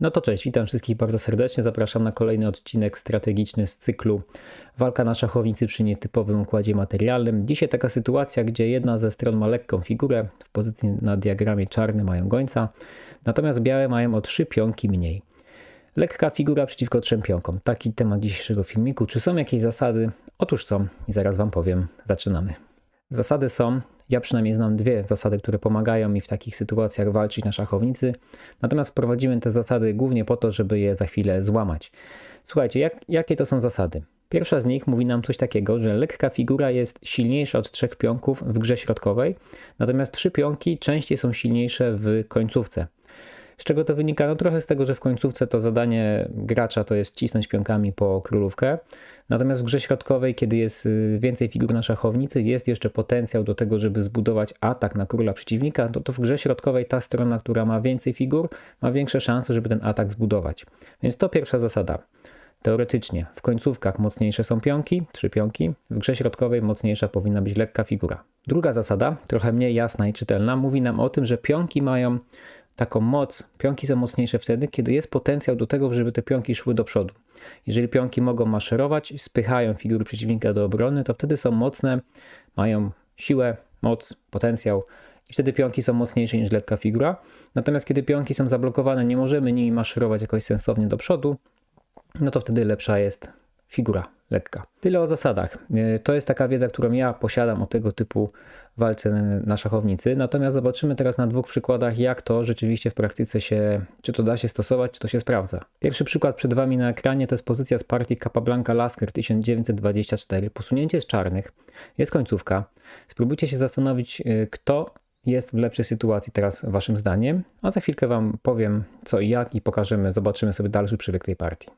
No to cześć, witam wszystkich bardzo serdecznie. Zapraszam na kolejny odcinek strategiczny z cyklu Walka na szachownicy przy nietypowym układzie materialnym. Dzisiaj taka sytuacja, gdzie jedna ze stron ma lekką figurę, w pozycji na diagramie czarny mają gońca, natomiast białe mają o trzy pionki mniej. Lekka figura przeciwko trzem pionkom. Taki temat dzisiejszego filmiku. Czy są jakieś zasady? Otóż są i zaraz Wam powiem. Zaczynamy. Zasady są ja przynajmniej znam dwie zasady, które pomagają mi w takich sytuacjach walczyć na szachownicy, natomiast wprowadzimy te zasady głównie po to, żeby je za chwilę złamać. Słuchajcie, jak, jakie to są zasady? Pierwsza z nich mówi nam coś takiego, że lekka figura jest silniejsza od trzech pionków w grze środkowej, natomiast trzy pionki częściej są silniejsze w końcówce. Z czego to wynika? No trochę z tego, że w końcówce to zadanie gracza to jest cisnąć pionkami po królówkę. Natomiast w grze środkowej, kiedy jest y, więcej figur na szachownicy, jest jeszcze potencjał do tego, żeby zbudować atak na króla przeciwnika, to, to w grze środkowej ta strona, która ma więcej figur, ma większe szanse, żeby ten atak zbudować. Więc to pierwsza zasada. Teoretycznie w końcówkach mocniejsze są pionki, trzy pionki, w grze środkowej mocniejsza powinna być lekka figura. Druga zasada, trochę mniej jasna i czytelna, mówi nam o tym, że pionki mają taką moc. Pionki są mocniejsze wtedy, kiedy jest potencjał do tego, żeby te pionki szły do przodu. Jeżeli pionki mogą maszerować, spychają figury przeciwnika do obrony, to wtedy są mocne, mają siłę, moc, potencjał i wtedy pionki są mocniejsze niż lekka figura. Natomiast kiedy pionki są zablokowane, nie możemy nimi maszerować jakoś sensownie do przodu, no to wtedy lepsza jest figura lekka. Tyle o zasadach. E, to jest taka wiedza, którą ja posiadam o tego typu walce na szachownicy. Natomiast zobaczymy teraz na dwóch przykładach, jak to rzeczywiście w praktyce się, czy to da się stosować, czy to się sprawdza. Pierwszy przykład przed Wami na ekranie to jest pozycja z partii Capablanca Lasker 1924. Posunięcie z czarnych. Jest końcówka. Spróbujcie się zastanowić, e, kto jest w lepszej sytuacji teraz Waszym zdaniem, a za chwilkę Wam powiem co i jak i pokażemy, zobaczymy sobie dalszy przebieg tej partii.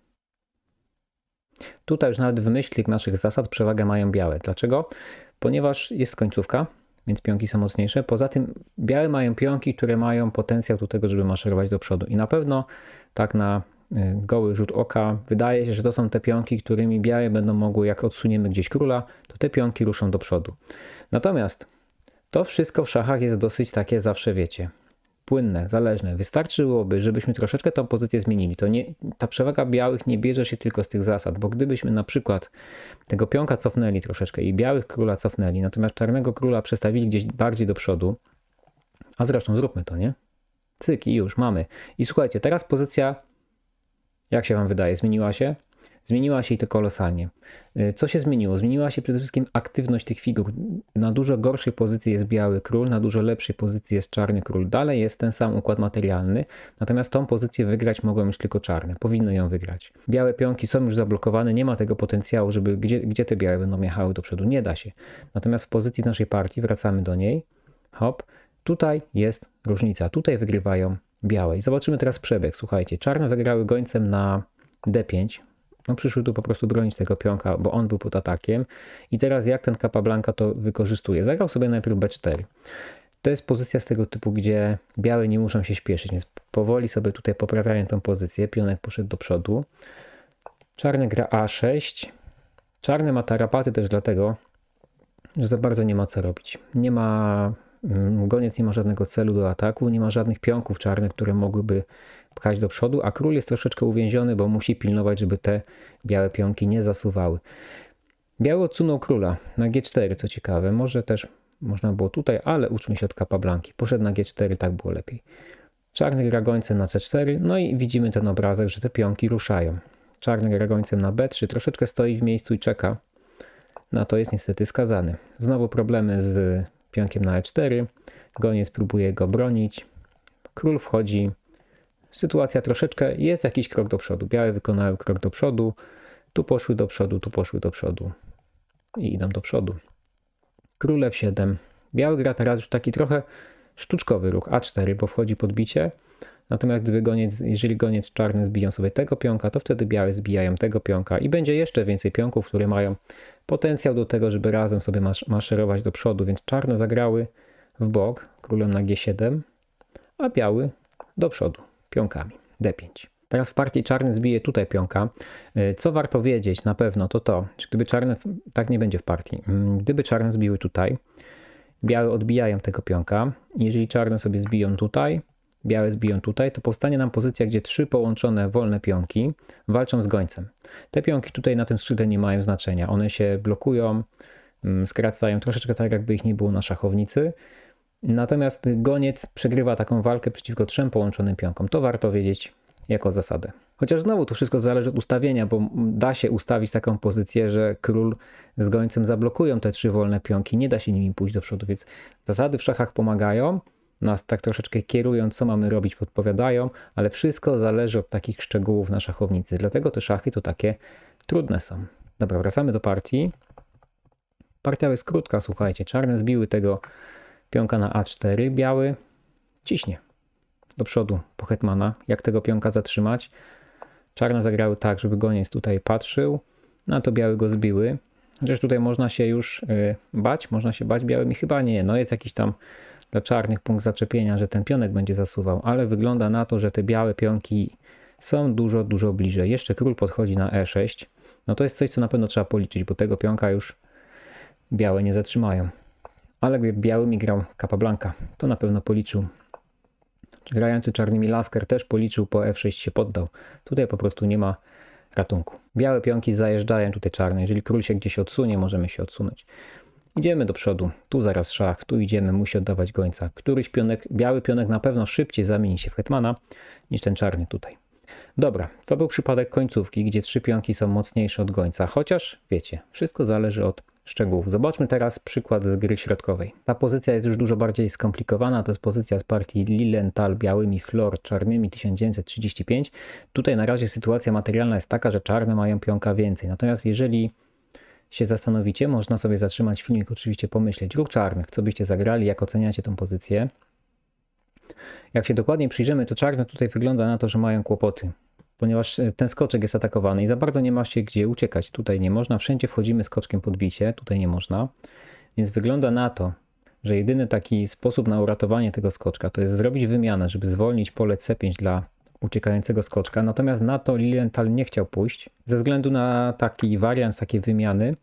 Tutaj już nawet w myśli naszych zasad przewagę mają białe. Dlaczego? Ponieważ jest końcówka, więc pionki są mocniejsze. Poza tym białe mają pionki, które mają potencjał do tego, żeby maszerować do przodu. I na pewno tak na y, goły rzut oka wydaje się, że to są te pionki, którymi białe będą mogły, jak odsuniemy gdzieś króla, to te pionki ruszą do przodu. Natomiast to wszystko w szachach jest dosyć takie, zawsze wiecie, płynne, zależne. Wystarczyłoby, żebyśmy troszeczkę tą pozycję zmienili. To nie, ta przewaga białych nie bierze się tylko z tych zasad, bo gdybyśmy na przykład tego pionka cofnęli troszeczkę i białych króla cofnęli, natomiast czarnego króla przestawili gdzieś bardziej do przodu, a zresztą zróbmy to, nie? Cyk i już, mamy. I słuchajcie, teraz pozycja, jak się wam wydaje, zmieniła się? Zmieniła się i to kolosalnie. Y, co się zmieniło? Zmieniła się przede wszystkim aktywność tych figur. Na dużo gorszej pozycji jest biały król, na dużo lepszej pozycji jest czarny król. Dalej jest ten sam układ materialny, natomiast tą pozycję wygrać mogą już tylko czarne. Powinny ją wygrać. Białe pionki są już zablokowane, nie ma tego potencjału, żeby gdzie, gdzie te białe będą jechały do przodu. Nie da się. Natomiast w pozycji naszej partii, wracamy do niej, hop, tutaj jest różnica. Tutaj wygrywają białe. I zobaczymy teraz przebieg. Słuchajcie, czarne zagrały gońcem na D5, no przyszły tu po prostu bronić tego pionka, bo on był pod atakiem. I teraz jak ten Capablanca to wykorzystuje? Zagrał sobie najpierw B4. To jest pozycja z tego typu, gdzie białe nie muszą się śpieszyć, więc powoli sobie tutaj poprawiają tą pozycję. Pionek poszedł do przodu. Czarny gra A6. Czarny ma tarapaty też dlatego, że za bardzo nie ma co robić. Nie ma, mm, goniec nie ma żadnego celu do ataku, nie ma żadnych pionków czarnych, które mogłyby pchać do przodu, a król jest troszeczkę uwięziony, bo musi pilnować, żeby te białe pionki nie zasuwały. Biały odsunął króla na g4, co ciekawe. Może też można było tutaj, ale uczmy się od Kapablanki. Poszedł na g4, tak było lepiej. Czarny gragońce na c4, no i widzimy ten obrazek, że te pionki ruszają. Czarny gragońcem na b3, troszeczkę stoi w miejscu i czeka. Na to jest niestety skazany. Znowu problemy z pionkiem na e4. Goniec próbuje go bronić. Król wchodzi sytuacja troszeczkę jest jakiś krok do przodu. Białe wykonały krok do przodu, tu poszły do przodu, tu poszły do przodu i idą do przodu. Królew 7. Biały gra teraz już taki trochę sztuczkowy ruch A4, bo wchodzi podbicie. Natomiast gdyby goniec, jeżeli goniec czarny zbiją sobie tego pionka, to wtedy białe zbijają tego pionka i będzie jeszcze więcej pionków, które mają potencjał do tego, żeby razem sobie masz, maszerować do przodu, więc czarne zagrały w bok królem na G7, a biały do przodu pionkami. D5. Teraz w partii czarny zbije tutaj pionka. Y, co warto wiedzieć na pewno to to, że gdyby czarne, tak nie będzie w partii, mm, gdyby czarne zbiły tutaj, białe odbijają tego pionka. Jeżeli czarne sobie zbiją tutaj, białe zbiją tutaj, to powstanie nam pozycja, gdzie trzy połączone wolne pionki walczą z gońcem. Te pionki tutaj na tym skrzydle nie mają znaczenia. One się blokują, mm, skracają troszeczkę tak, jakby ich nie było na szachownicy. Natomiast goniec przegrywa taką walkę przeciwko trzem połączonym pionkom. To warto wiedzieć jako zasadę. Chociaż znowu to wszystko zależy od ustawienia, bo da się ustawić taką pozycję, że król z gońcem zablokują te trzy wolne pionki, nie da się nimi pójść do przodu, więc zasady w szachach pomagają, nas tak troszeczkę kierują, co mamy robić, podpowiadają, ale wszystko zależy od takich szczegółów na szachownicy, dlatego te szachy to takie trudne są. Dobra, wracamy do partii. Partia jest krótka, słuchajcie, czarne zbiły tego pionka na A4, biały ciśnie do przodu po hetmana. Jak tego pionka zatrzymać? Czarne zagrały tak, żeby goniec tutaj patrzył, na to biały go zbiły. Chociaż tutaj można się już y, bać, można się bać białymi, chyba nie. No jest jakiś tam dla czarnych punkt zaczepienia, że ten pionek będzie zasuwał, ale wygląda na to, że te białe pionki są dużo, dużo bliżej. Jeszcze król podchodzi na E6. No to jest coś, co na pewno trzeba policzyć, bo tego pionka już białe nie zatrzymają ale gdyby białymi grał Capablanca, to na pewno policzył. Grający czarnymi Lasker też policzył, po F6 się poddał. Tutaj po prostu nie ma ratunku. Białe pionki zajeżdżają tutaj czarne. Jeżeli król się gdzieś odsunie, możemy się odsunąć. Idziemy do przodu, tu zaraz szach, tu idziemy, musi oddawać gońca. Któryś pionek, biały pionek na pewno szybciej zamieni się w hetmana niż ten czarny tutaj. Dobra, to był przypadek końcówki, gdzie trzy pionki są mocniejsze od gońca, chociaż wiecie, wszystko zależy od szczegółów. Zobaczmy teraz przykład z gry środkowej. Ta pozycja jest już dużo bardziej skomplikowana. To jest pozycja z partii Lillenthal białymi, Flor czarnymi 1935. Tutaj na razie sytuacja materialna jest taka, że czarne mają pionka więcej. Natomiast jeżeli się zastanowicie, można sobie zatrzymać filmik, oczywiście pomyśleć, ruch czarnych, co byście zagrali, jak oceniacie tą pozycję. Jak się dokładnie przyjrzymy, to czarne tutaj wygląda na to, że mają kłopoty ponieważ e, ten skoczek jest atakowany i za bardzo nie ma się gdzie uciekać. Tutaj nie można, wszędzie wchodzimy skoczkiem podbicie, tutaj nie można. Więc wygląda na to, że jedyny taki sposób na uratowanie tego skoczka to jest zrobić wymianę, żeby zwolnić pole C5 dla uciekającego skoczka. Natomiast na to Lilienthal nie chciał pójść ze względu na taki wariant, takie wymiany,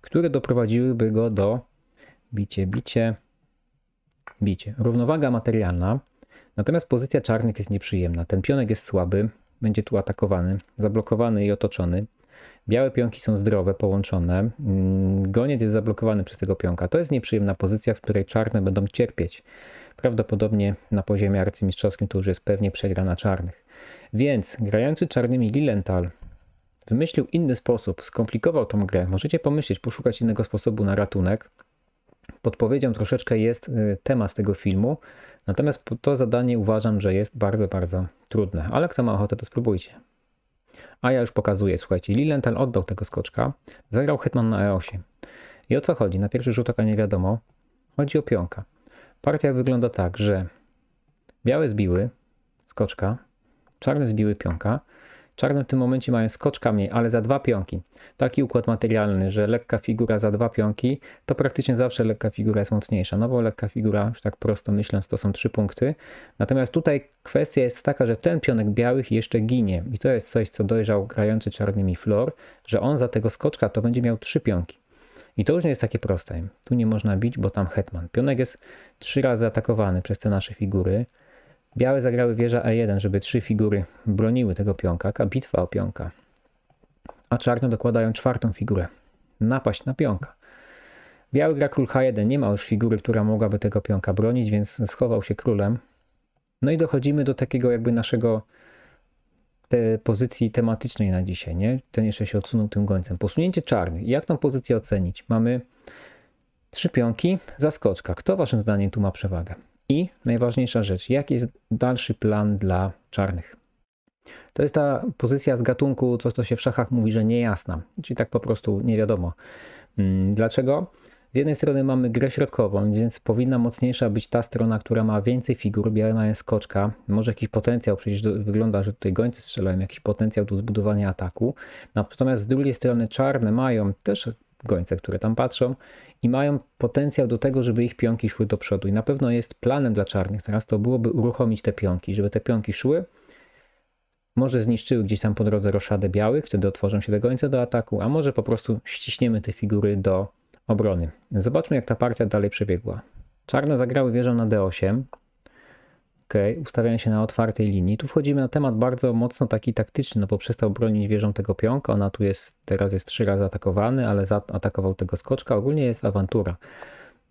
które doprowadziłyby go do bicie, bicie, bicie. Równowaga materialna. Natomiast pozycja czarnych jest nieprzyjemna. Ten pionek jest słaby, będzie tu atakowany, zablokowany i otoczony. Białe pionki są zdrowe, połączone. Mm, goniec jest zablokowany przez tego pionka. To jest nieprzyjemna pozycja, w której czarne będą cierpieć. Prawdopodobnie na poziomie arcymistrzowskim to już jest pewnie przegrana czarnych. Więc grający czarnymi Lilenthal wymyślił inny sposób, skomplikował tą grę. Możecie pomyśleć, poszukać innego sposobu na ratunek. Podpowiedzią troszeczkę jest y, temat tego filmu, Natomiast to zadanie uważam, że jest bardzo, bardzo trudne, ale kto ma ochotę, to spróbujcie. A ja już pokazuję, słuchajcie, Lilental oddał tego skoczka, zagrał Hetman na E8. I o co chodzi? Na pierwszy rzut oka nie wiadomo. Chodzi o pionka. Partia wygląda tak, że białe zbiły skoczka, czarne zbiły pionka, Czarne w tym momencie mają skoczka mniej, ale za dwa pionki. Taki układ materialny, że lekka figura za dwa pionki, to praktycznie zawsze lekka figura jest mocniejsza, no bo lekka figura, już tak prosto myśląc, to są trzy punkty. Natomiast tutaj kwestia jest taka, że ten pionek białych jeszcze ginie i to jest coś, co dojrzał grający czarnymi flor, że on za tego skoczka to będzie miał trzy pionki. I to już nie jest takie proste. Tu nie można bić, bo tam hetman. Pionek jest trzy razy atakowany przez te nasze figury. Białe zagrały wieża E1, żeby trzy figury broniły tego pionka, bitwa o pionka. A czarne dokładają czwartą figurę. Napaść na pionka. Biały gra król H1, nie ma już figury, która mogłaby tego pionka bronić, więc schował się królem. No i dochodzimy do takiego jakby naszego te pozycji tematycznej na dzisiaj, nie? Ten jeszcze się odsunął tym gońcem. Posunięcie czarny. Jak tą pozycję ocenić? Mamy trzy pionki, zaskoczka. Kto waszym zdaniem tu ma przewagę? I najważniejsza rzecz, jaki jest dalszy plan dla czarnych? To jest ta pozycja z gatunku, co to się w szachach mówi, że niejasna, czyli tak po prostu nie wiadomo. Mm, dlaczego? Z jednej strony mamy grę środkową, więc powinna mocniejsza być ta strona, która ma więcej figur, białe mają skoczka, może jakiś potencjał, przecież wygląda, że tutaj gońcy strzelają, jakiś potencjał do zbudowania ataku. Natomiast z drugiej strony czarne mają też gońce, które tam patrzą i mają potencjał do tego, żeby ich pionki szły do przodu. I na pewno jest planem dla czarnych teraz to byłoby uruchomić te pionki, żeby te pionki szły, może zniszczyły gdzieś tam po drodze roszadę białych, wtedy otworzą się te gońce do ataku, a może po prostu ściśniemy te figury do obrony. Zobaczmy jak ta partia dalej przebiegła. Czarne zagrały wieżą na d8, OK, ustawiają się na otwartej linii. Tu wchodzimy na temat bardzo mocno taki taktyczny, no bo przestał bronić wieżą tego pionka, ona tu jest, teraz jest trzy razy atakowany, ale zaatakował tego skoczka. Ogólnie jest awantura.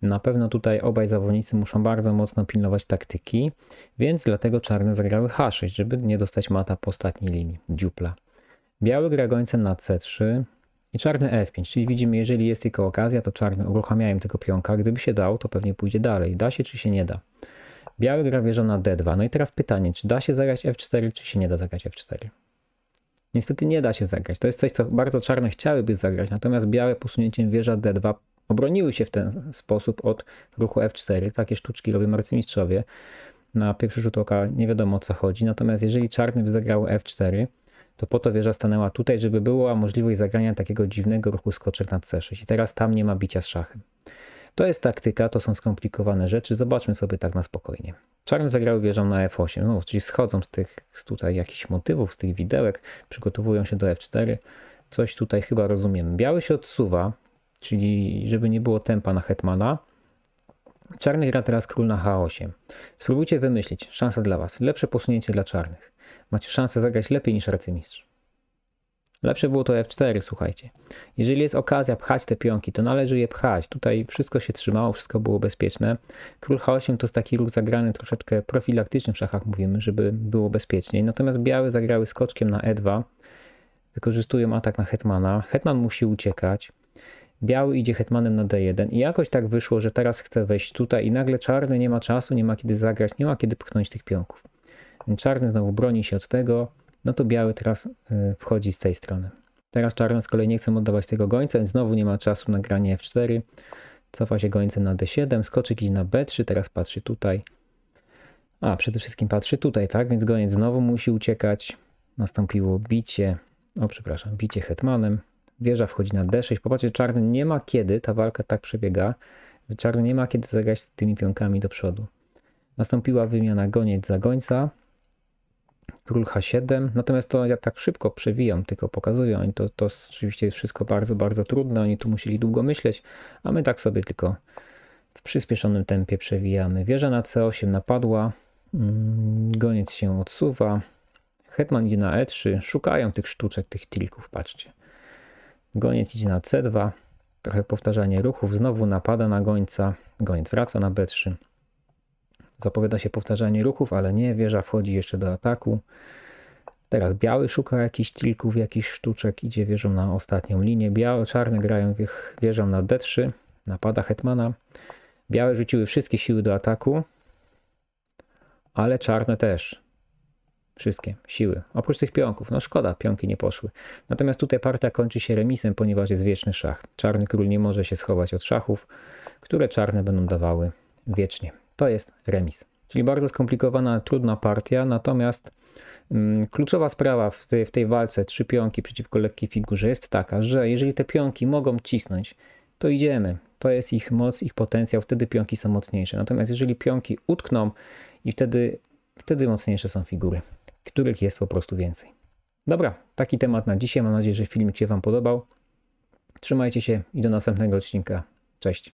Na pewno tutaj obaj zawodnicy muszą bardzo mocno pilnować taktyki, więc dlatego czarne zagrały H6, żeby nie dostać mata po ostatniej linii, dziupla. Biały gra gońcem na C3 i czarny F5, czyli widzimy, jeżeli jest tylko okazja, to czarny uruchamiają tego pionka. Gdyby się dał, to pewnie pójdzie dalej. Da się czy się nie da? Biały gra wieżą na D2. No i teraz pytanie, czy da się zagrać F4, czy się nie da zagrać F4? Niestety nie da się zagrać. To jest coś, co bardzo czarne chciałyby zagrać, natomiast białe posunięciem wieża D2 obroniły się w ten sposób od ruchu F4. Takie sztuczki robią arcymistrzowie. Na pierwszy rzut oka nie wiadomo o co chodzi. Natomiast jeżeli czarny by zagrał F4, to po to wieża stanęła tutaj, żeby była możliwość zagrania takiego dziwnego ruchu skoczek na C6. I teraz tam nie ma bicia z szachem. To jest taktyka, to są skomplikowane rzeczy, zobaczmy sobie tak na spokojnie. Czarne zagrały wieżą na f8, no, czyli schodzą z tych z tutaj jakichś motywów, z tych widełek, przygotowują się do f4. Coś tutaj chyba rozumiem. Biały się odsuwa, czyli żeby nie było tempa na hetmana. Czarny gra teraz król na h8. Spróbujcie wymyślić, szansa dla was, lepsze posunięcie dla czarnych. Macie szansę zagrać lepiej niż arcymistrz. Lepsze było to F4, słuchajcie. Jeżeli jest okazja pchać te pionki, to należy je pchać. Tutaj wszystko się trzymało, wszystko było bezpieczne. Król H8 to jest taki ruch zagrany troszeczkę profilaktyczny w szachach, mówimy, żeby było bezpieczniej. Natomiast białe zagrały skoczkiem na E2. Wykorzystują atak na hetmana. Hetman musi uciekać. Biały idzie hetmanem na D1 i jakoś tak wyszło, że teraz chce wejść tutaj i nagle czarny nie ma czasu, nie ma kiedy zagrać, nie ma kiedy pchnąć tych pionków. Czarny znowu broni się od tego, no to biały teraz y, wchodzi z tej strony. Teraz czarny z kolei nie chce oddawać tego gońca, więc znowu nie ma czasu na granie f4. Cofa się gońce na d7, Skoczy gdzieś na b3, teraz patrzy tutaj. A, przede wszystkim patrzy tutaj, tak? Więc goniec znowu musi uciekać. Nastąpiło bicie, o przepraszam, bicie hetmanem. Wieża wchodzi na d6. Popatrzcie, czarny nie ma kiedy, ta walka tak przebiega, że czarny nie ma kiedy zagrać tymi pionkami do przodu. Nastąpiła wymiana goniec za gońca król H7. Natomiast to ja tak szybko przewijam, tylko pokazuję. Oni to, to oczywiście jest wszystko bardzo, bardzo trudne. Oni tu musieli długo myśleć, a my tak sobie tylko w przyspieszonym tempie przewijamy. Wieża na C8 napadła, mm, goniec się odsuwa, hetman idzie na E3, szukają tych sztuczek, tych tilków, patrzcie. Goniec idzie na C2, trochę powtarzanie ruchów, znowu napada na gońca, goniec wraca na B3. Zapowiada się powtarzanie ruchów, ale nie, wieża wchodzi jeszcze do ataku. Teraz biały szuka jakichś trików, jakichś sztuczek, idzie wieżą na ostatnią linię. Białe, czarne grają wieżą na D3, napada Hetmana. Białe rzuciły wszystkie siły do ataku, ale czarne też. Wszystkie siły, oprócz tych pionków. No szkoda, pionki nie poszły. Natomiast tutaj partia kończy się remisem, ponieważ jest wieczny szach. Czarny król nie może się schować od szachów, które czarne będą dawały wiecznie to jest remis. Czyli bardzo skomplikowana, trudna partia, natomiast mm, kluczowa sprawa w tej, w tej walce trzy pionki przeciwko lekkiej figurze jest taka, że jeżeli te pionki mogą cisnąć, to idziemy. To jest ich moc, ich potencjał, wtedy pionki są mocniejsze. Natomiast jeżeli pionki utkną i wtedy, wtedy mocniejsze są figury, których jest po prostu więcej. Dobra, taki temat na dzisiaj. Mam nadzieję, że filmik się Wam podobał. Trzymajcie się i do następnego odcinka. Cześć.